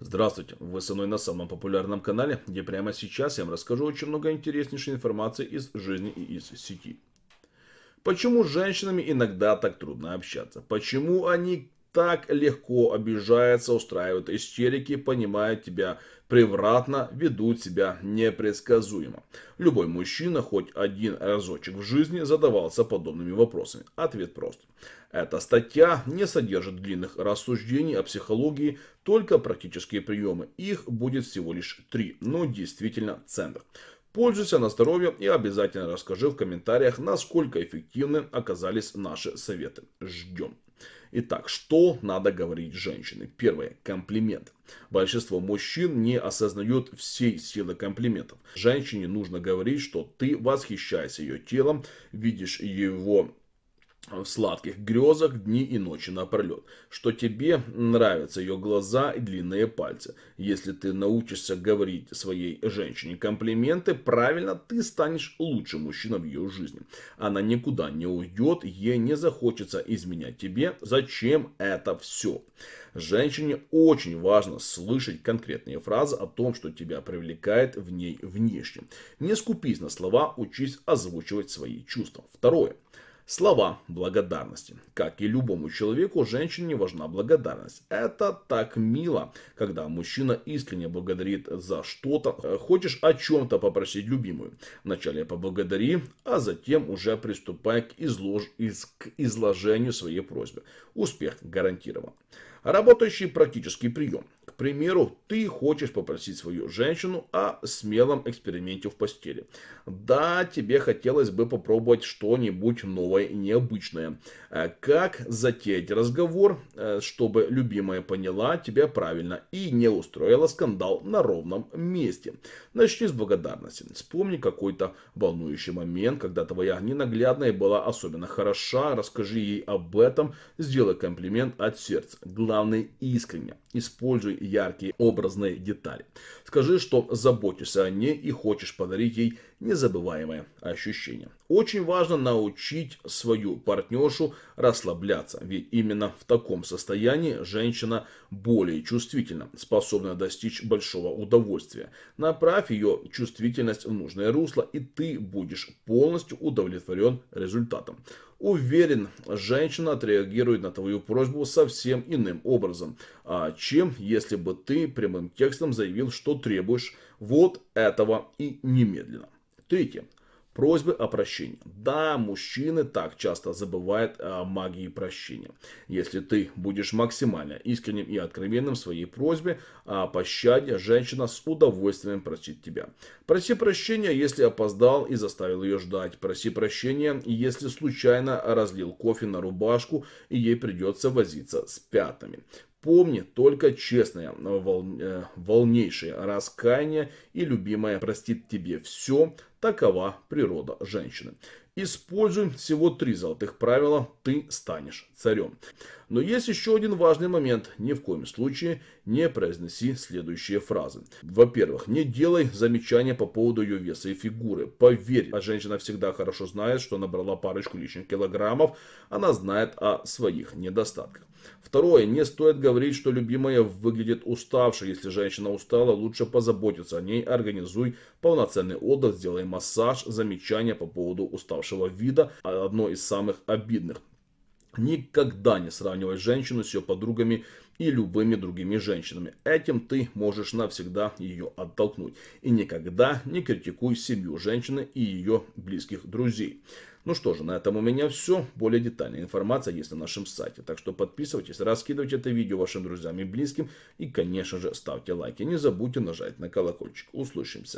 Здравствуйте, вы со мной на самом популярном канале, где прямо сейчас я вам расскажу очень много интереснейшей информации из жизни и из сети. Почему с женщинами иногда так трудно общаться? Почему они так легко обижается, устраивает истерики, понимает тебя превратно, ведут себя непредсказуемо. Любой мужчина хоть один разочек в жизни задавался подобными вопросами. Ответ прост. Эта статья не содержит длинных рассуждений о психологии, только практические приемы. Их будет всего лишь три, но действительно ценных. Пользуйся на здоровье и обязательно расскажи в комментариях, насколько эффективны оказались наши советы. Ждем. Итак, что надо говорить женщине? Первое. Комплимент. Большинство мужчин не осознает всей силы комплиментов. Женщине нужно говорить, что ты восхищаешься ее телом, видишь его в э, сладких грезах дни и ночи напролет, что тебе нравятся ее глаза и длинные пальцы. Если ты научишься говорить своей женщине комплименты, правильно, ты станешь лучшим мужчиной в ее жизни. Она никуда не уйдет, ей не захочется изменять тебе. Зачем это все? Женщине очень важно слышать конкретные фразы о том, что тебя привлекает в ней внешне. Не скупись на слова, учись озвучивать свои чувства. Второе. Слова благодарности. Как и любому человеку, женщине важна благодарность. Это так мило, когда мужчина искренне благодарит за что-то. Э, хочешь о чем-то попросить любимую. Вначале поблагодари, а затем уже приступай к, излож... из... к изложению своей просьбы. Успех гарантирован. Работающий практический прием. К примеру, ты хочешь попросить свою женщину о смелом эксперименте в постели. Да, тебе хотелось бы попробовать что-нибудь новое и необычное. Э, как затеять разговор, э, чтобы любимая поняла тебя правильно и не устроила скандал на ровном месте? Начни с благодарности. Вспомни какой-то волнующий момент, когда твоя ненаглядная была особенно хороша. Расскажи ей об этом, сделай комплимент от сердца. Главное искренне. Используй покажи яркие образные детали. Скажи, что заботишься о ней и хочешь подарить ей незабываемое ощущение. Очень важно научить свою партнершу расслабляться, ведь именно в таком состоянии женщина более чувствительна, способна достичь большого удовольствия. Направь ее чувствительность в нужное русло, и ты будешь полностью удовлетворен результатом. Уверен, женщина отреагирует на твою просьбу совсем иным образом, а чем если бы ты прямым текстом заявил, что требуешь вот этого и немедленно. Третье. Просьбы о прощении. Да, мужчины так часто забывают о магии прощения. Если ты будешь максимально искренним и откровенным в своей просьбе о а пощаде, женщина с удовольствием простит тебя. Проси прощения, если опоздал и заставил ее ждать. Проси прощения, если случайно разлил кофе на рубашку и ей придется возиться с пятнами. Помни только честное, э, волнейшее раскаяние и любимая простит тебе все, такова природа женщины. Используй всего три золотых правила, ты станешь царем. Но есть еще один важный момент. Ни в коем случае не произноси следующие фразы. Во-первых, не делай замечания по поводу ее веса и фигуры. Поверь, а женщина всегда хорошо знает, что набрала парочку лишних килограммов. Она знает о своих недостатках. Второе, не стоит говорить, что любимая выглядит уставшей. Если женщина устала, лучше позаботиться о ней, организуй полноценный отдых, сделай массаж, замечания по поводу уставшего вида, одно из самых обидных. Никогда не сравнивай женщину с ее подругами и любыми другими женщинами. Этим ты можешь навсегда ее оттолкнуть. И никогда не критикуй семью женщины и ее близких друзей. Ну что же, на этом у меня все. Более детальная информация есть на нашем сайте. Так что подписывайтесь, раскидывайте это видео вашим друзьям и близким. И, конечно же, ставьте лайки. Не забудьте нажать на колокольчик. Услышимся.